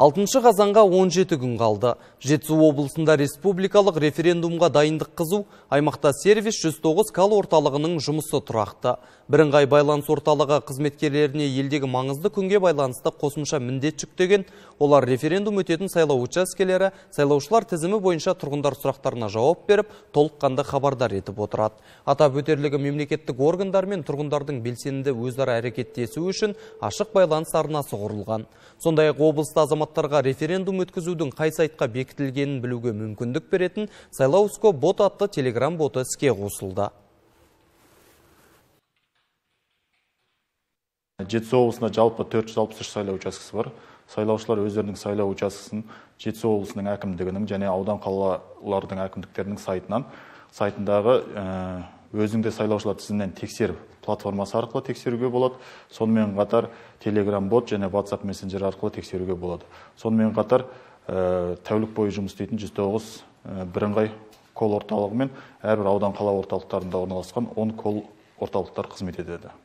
алтыншы қазанға 17 күн қалды жетісу облысында республикалық референдумға дайындық қызу аймақта сервис 109 қал орталығының жұмысы тұрақты Бірінғай байланыс орталығы қызметкерлеріне елдегі маңызды күнге байланысты қосымша міндет жүктеген олар референдум өтетін сайлау учаскелері сайлаушылар тізімі бойынша тұрғындар сұрақтарына жауап беріп толыққанды хабардар етіп отырады атап өтерлігі мемлекеттік органдар мен тұрғындардың белсенді өзара әрекеттесуі үшін ашық байланыс арнасы құрылған сондай ақ облыста азаматтарға референдум өткізудің қай сайтқа бекітілгенін білуге мүмкіндік беретін сайлауско бот атты телеграм боты іске қосылды жетісу облысында жалпы 463 сайлау учаскесі бар сайлаушылар өздерінің сайлау учаскесін жетісу облысының әкімдігінің және аудан қалалардың әкімдіктерінің сайтынан сайтындағы э, өзіңде сайлаушылар тізімінен тексер платформасы арқылы тексеруге болады сонымен қатар телеграм бот және WhatsApp мессенджер арқылы тексеруге болады сонымен қатар ә, тәулік бойы жұмыс істейтін 109 ә, э, бірыңғай колл орталығы мен әрбір аудан қала орталықтарында орналасқан 10 кол орталықтар қызмет етеді